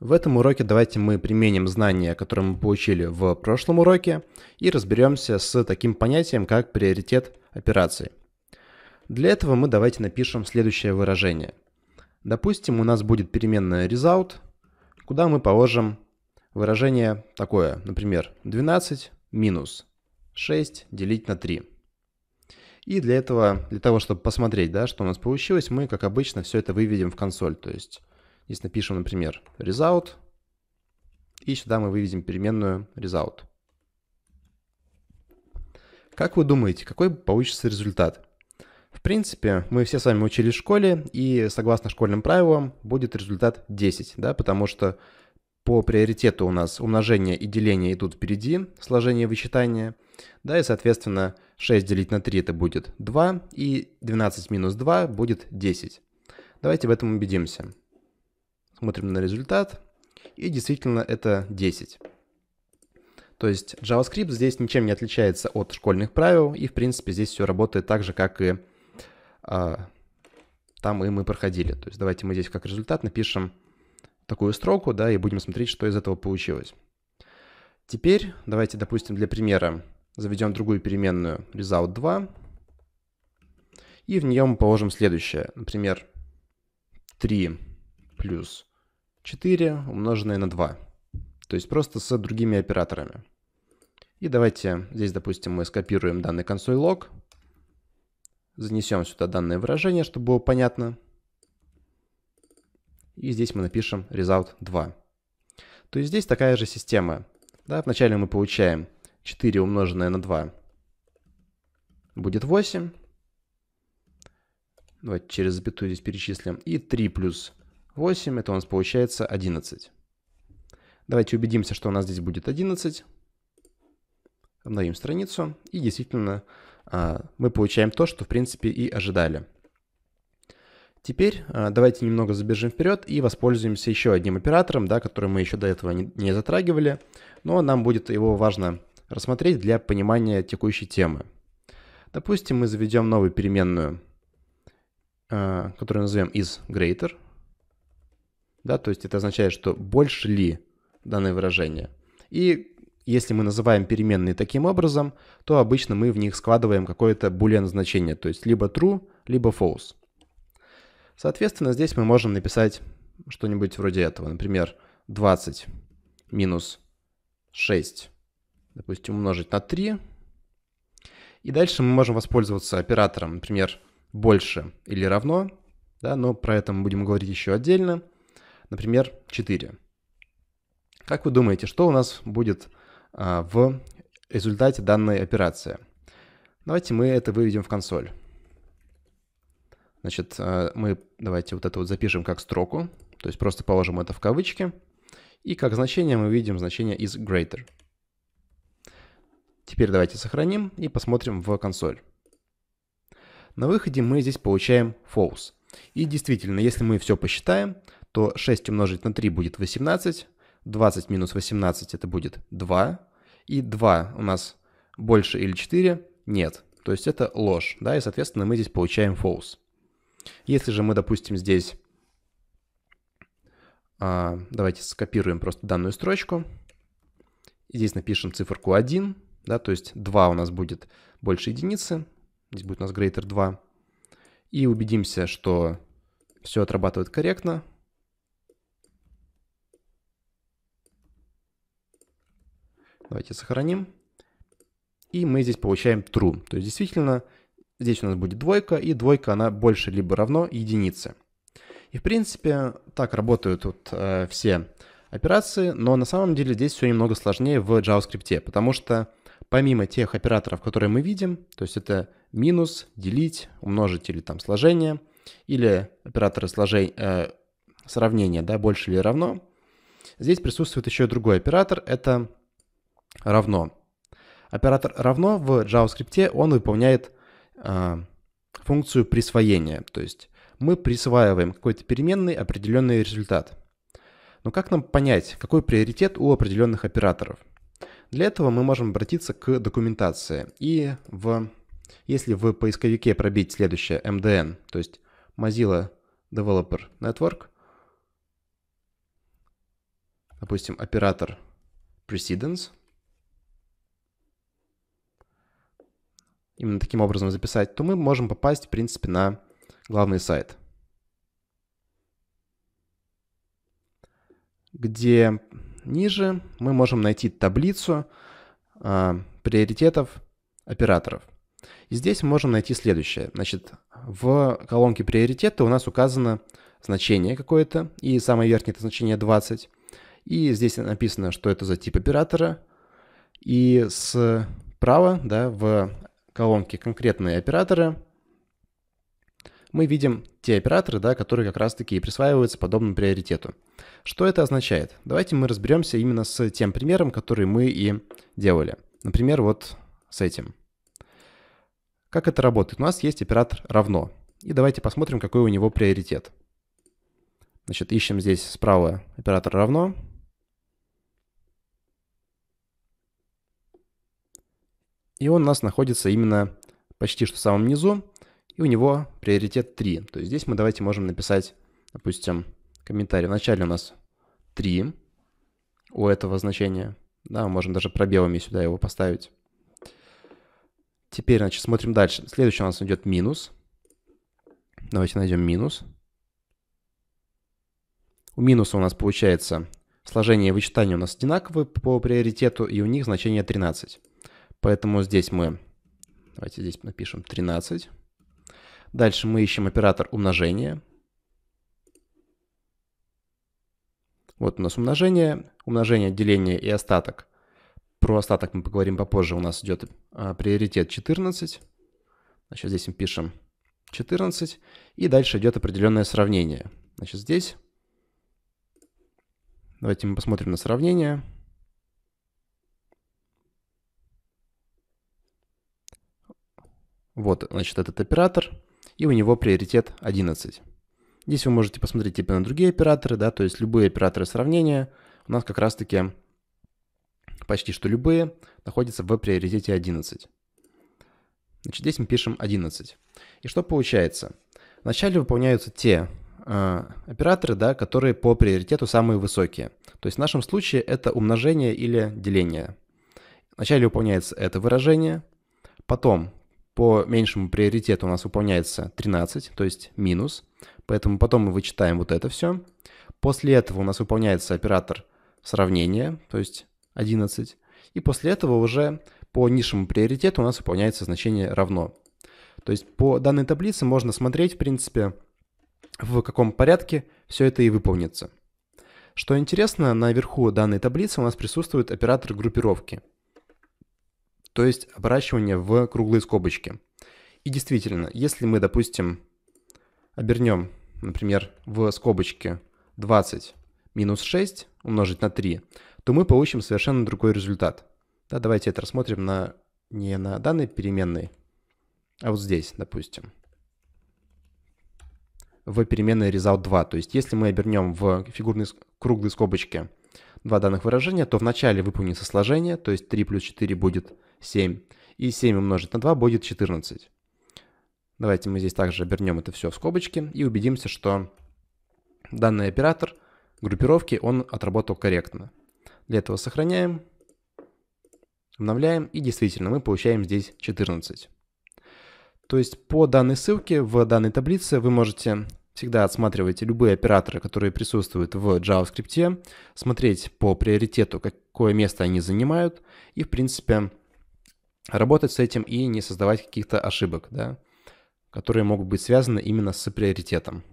В этом уроке давайте мы применим знания, которые мы получили в прошлом уроке, и разберемся с таким понятием, как приоритет операции. Для этого мы давайте напишем следующее выражение. Допустим, у нас будет переменная result, куда мы положим выражение такое, например, 12 минус 6 делить на 3. И для этого, для того, чтобы посмотреть, да, что у нас получилось, мы, как обычно, все это выведем в консоль. То есть если напишем, например, result, и сюда мы выведем переменную result. Как вы думаете, какой получится результат? В принципе, мы все с вами учились в школе, и согласно школьным правилам будет результат 10, да, потому что по приоритету у нас умножение и деление идут впереди, сложение и вычитание. Да, и, соответственно, 6 делить на 3 это будет 2, и 12 минус 2 будет 10. Давайте в этом убедимся смотрим на результат, и действительно это 10. То есть JavaScript здесь ничем не отличается от школьных правил, и в принципе здесь все работает так же, как и э, там и мы проходили. То есть давайте мы здесь как результат напишем такую строку, да, и будем смотреть, что из этого получилось. Теперь давайте, допустим, для примера заведем другую переменную result2, и в нее мы положим следующее, например, 3 плюс 4 умноженное на 2. То есть просто с другими операторами. И давайте здесь, допустим, мы скопируем данный консоль лог. Занесем сюда данное выражение, чтобы было понятно. И здесь мы напишем result 2. То есть здесь такая же система. Да, вначале мы получаем 4 умноженное на 2 будет 8. Давайте через запятую здесь перечислим. И 3 плюс 8, это у нас получается 11. Давайте убедимся, что у нас здесь будет 11. Обновим страницу. И действительно, а, мы получаем то, что, в принципе, и ожидали. Теперь а, давайте немного забежим вперед и воспользуемся еще одним оператором, да, который мы еще до этого не, затрагивали, но нам будет его важно рассмотреть для понимания текущей темы. Допустим, мы заведем новую переменную, а, которую назовем is greater, да, то есть это означает, что больше ли данное выражение. И если мы называем переменные таким образом, то обычно мы в них складываем какое-то boolean значение, то есть либо true, либо false. Соответственно, здесь мы можем написать что-нибудь вроде этого. Например, 20 минус 6, допустим, умножить на 3. И дальше мы можем воспользоваться оператором, например, больше или равно, да, но про это мы будем говорить еще отдельно. Например, 4. Как вы думаете, что у нас будет а, в результате данной операции? Давайте мы это выведем в консоль. Значит, а, мы давайте вот это вот запишем как строку, то есть просто положим это в кавычки. И как значение мы видим значение is greater. Теперь давайте сохраним и посмотрим в консоль. На выходе мы здесь получаем false. И действительно, если мы все посчитаем, то 6 умножить на 3 будет 18, 20 минус 18 это будет 2, и 2 у нас больше или 4 нет. То есть это ложь, да, и, соответственно, мы здесь получаем false. Если же мы, допустим, здесь, а, давайте скопируем просто данную строчку, здесь напишем циферку 1, да, то есть 2 у нас будет больше единицы, здесь будет у нас greater 2, и убедимся, что все отрабатывает корректно, Давайте сохраним. И мы здесь получаем true. То есть действительно здесь у нас будет двойка, и двойка она больше либо равно единице. И в принципе так работают вот, э, все операции, но на самом деле здесь все немного сложнее в JavaScript, потому что помимо тех операторов, которые мы видим, то есть это минус, делить, умножить или там сложение, или операторы сложения, э, сравнения, да, больше или равно, здесь присутствует еще и другой оператор, это равно. Оператор равно в JavaScript он выполняет э, функцию присвоения, то есть мы присваиваем какой-то переменный определенный результат. Но как нам понять, какой приоритет у определенных операторов? Для этого мы можем обратиться к документации. И в, если в поисковике пробить следующее MDN, то есть Mozilla Developer Network, допустим, оператор precedence, именно таким образом записать, то мы можем попасть, в принципе, на главный сайт, где ниже мы можем найти таблицу э, приоритетов операторов. И здесь мы можем найти следующее. Значит, в колонке приоритета у нас указано значение какое-то, и самое верхнее это значение 20. И здесь написано, что это за тип оператора. И справа, да, в колонки конкретные операторы, мы видим те операторы, да, которые как раз-таки и присваиваются подобному приоритету. Что это означает? Давайте мы разберемся именно с тем примером, который мы и делали. Например, вот с этим. Как это работает? У нас есть оператор «равно». И давайте посмотрим, какой у него приоритет. Значит, ищем здесь справа оператор «равно», И он у нас находится именно почти что в самом низу, и у него приоритет 3. То есть здесь мы давайте можем написать, допустим, комментарий. Вначале у нас 3 у этого значения. Да, можем даже пробелами сюда его поставить. Теперь, значит, смотрим дальше. Следующий у нас идет минус. Давайте найдем минус. У минуса у нас получается сложение и вычитание у нас одинаковые по приоритету, и у них значение 13. Поэтому здесь мы, давайте здесь напишем 13. Дальше мы ищем оператор умножения. Вот у нас умножение, умножение, деление и остаток. Про остаток мы поговорим попозже. У нас идет а, приоритет 14. Значит, здесь мы пишем 14. И дальше идет определенное сравнение. Значит, здесь. Давайте мы посмотрим на сравнение. Сравнение. Вот, значит, этот оператор, и у него приоритет 11. Здесь вы можете посмотреть типа на другие операторы, да, то есть любые операторы сравнения у нас как раз-таки почти что любые находятся в приоритете 11. Значит, здесь мы пишем 11. И что получается? Вначале выполняются те э, операторы, да, которые по приоритету самые высокие. То есть в нашем случае это умножение или деление. Вначале выполняется это выражение, потом по меньшему приоритету у нас выполняется 13, то есть минус. Поэтому потом мы вычитаем вот это все. После этого у нас выполняется оператор сравнения, то есть 11. И после этого уже по низшему приоритету у нас выполняется значение равно. То есть по данной таблице можно смотреть, в принципе, в каком порядке все это и выполнится. Что интересно, наверху данной таблицы у нас присутствует оператор группировки то есть оборачивание в круглые скобочки. И действительно, если мы, допустим, обернем, например, в скобочке 20 минус 6 умножить на 3, то мы получим совершенно другой результат. Да, давайте это рассмотрим на, не на данной переменной, а вот здесь, допустим, в переменной result 2. То есть если мы обернем в фигурные круглые скобочки два данных выражения, то вначале выполнится сложение, то есть 3 плюс 4 будет 7. И 7 умножить на 2 будет 14. Давайте мы здесь также обернем это все в скобочки и убедимся, что данный оператор группировки он отработал корректно. Для этого сохраняем, обновляем и действительно мы получаем здесь 14. То есть по данной ссылке в данной таблице вы можете всегда отсматривать любые операторы, которые присутствуют в JavaScript, смотреть по приоритету, какое место они занимают и в принципе работать с этим и не создавать каких-то ошибок, да, которые могут быть связаны именно с приоритетом.